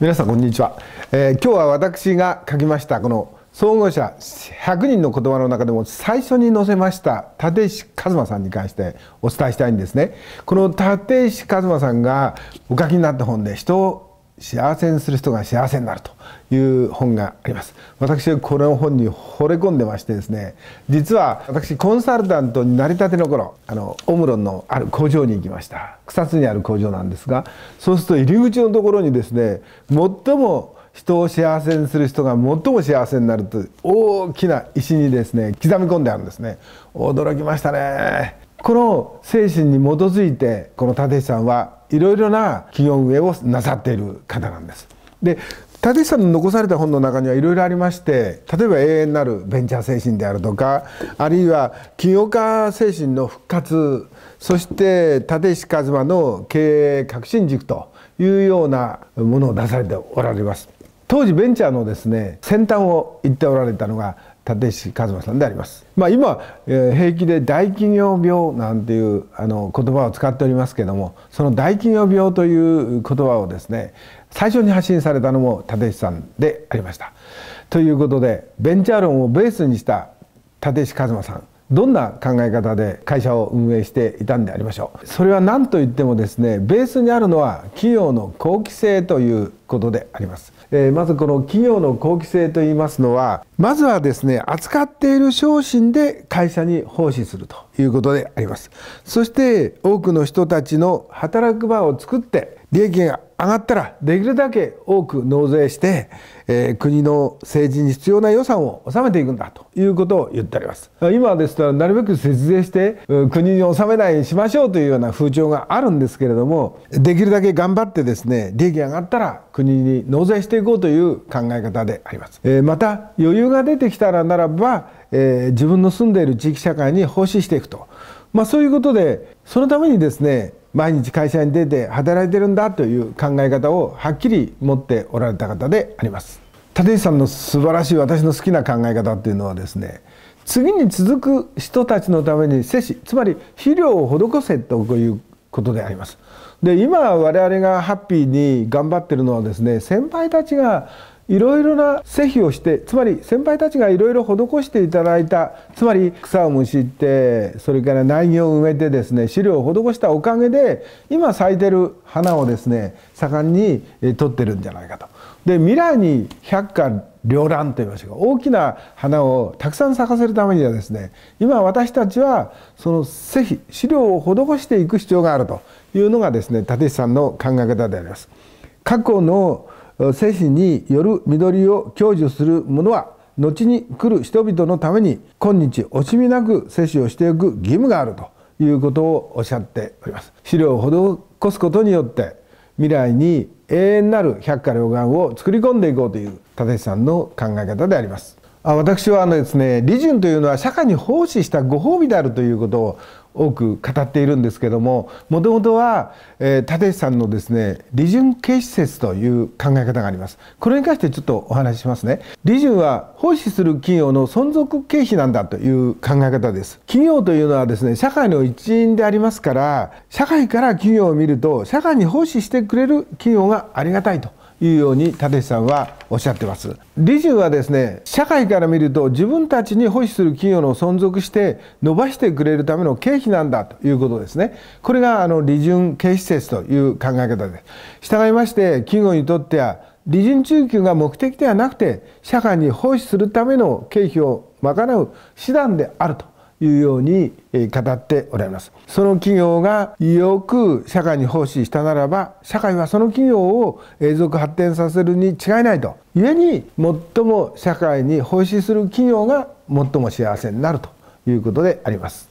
皆さんこんにちは、えー、今日は私が書きましたこの創業者100人の言葉の中でも最初に載せました立石和馬さんに関してお伝えしたいんですねこの立石和馬さんがお書きになった本で人を幸せにする人が幸せになるという本があります私はこの本に惚れ込んでましてですね実は私コンサルタントになりたての頃あのオムロンのある工場に行きました草津にある工場なんですがそうすると入り口のところにですね最も人を幸せにする人が最も幸せになると大きな石にですね刻み込んであるんですね驚きましたねこの精神に基づいてこの立石さんはいろいろな企業運営をなさっている方なんですで立石さんの残された本の中にはいろいろありまして例えば永遠なるベンチャー精神であるとかあるいは起業家精神の復活そして立石一馬の経営革新軸というようなものを出されておられます。当時ベンチャーのですね先端を言っておられたのが立石和馬さんであります。まあ、今、えー、平気で大企業病なんていうあの言葉を使っておりますけどもその大企業病という言葉をですね最初に発信されたのも立石さんでありました。ということでベンチャー論をベースにした立石和馬さんどんな考え方で会社を運営していたんでありましょうそれは何といってもですねベースにあるのは企業の好奇性ということであります、えー、まずこの企業の公規性といいますのはまずはですね扱っている商品で会社に奉仕するということでありますそして多くの人たちの働く場を作って利益が上がったらできるだけ多く納税して、えー、国の政治に必要な予算を納めていくんだということを言っております今ですとなるべく節税して国に納めないにしましょうというような風潮があるんですけれどもできるだけ頑張ってですね利益が上がったら国に納税していこうという考え方であります、えまた余裕が出てきたらならば、え自分の住んでいる地域社会に奉仕していくと、まあ、そういうことでそのためにですね毎日会社に出て働いてるんだという考え方をはっきり持っておられた方であります立石さんの素晴らしい私の好きな考え方っていうのはですね次に続く人たちのために施しつまり肥料を施せとこういうことでありますで今我々がハッピーに頑張ってるのはですね先輩たちがいろいろな施肥をしてつまり先輩たちがいろいろ施していただいたつまり草をむしってそれから苗木を植えてですね飼料を施したおかげで今咲いてる花をですね盛んに取ってるんじゃないかと。で未来に百花繚乱と言いましょうか大きな花をたくさん咲かせるためにはですね今私たちはその施肥飼料を施していく必要があるというのがですね立石さんの考え方であります。過去の施肥による緑を享受するものは後に来る人々のために今日惜しみなく摂取をしていく義務があるということをおっしゃっております。資料を施すことによって未来に永遠なる百花両眼を作り込んでいこうという立石さんの考え方であります。私はあのですね利潤というのは社会に奉仕したご褒美であるということを多く語っているんですけどももともとは、えー、立石さんのですね利潤軽施設という考え方がありますこれに関してちょっとお話ししますね利潤は奉仕する企業の存続経費なんだという考え方です企業というのはですね社会の一員でありますから社会から企業を見ると社会に奉仕してくれる企業がありがたいというように立さんはおっしゃってます理事はですね社会から見ると自分たちに保守する企業の存続して伸ばしてくれるための経費なんだということですねこれがあの利潤経費説という考え方です従いまして企業にとっては利潤中級が目的ではなくて社会に奉仕するための経費を賄う手段であるというように語っておられますその企業がよく社会に奉仕したならば社会はその企業を永続発展させるに違いないと故に最も社会に奉仕する企業が最も幸せになるということであります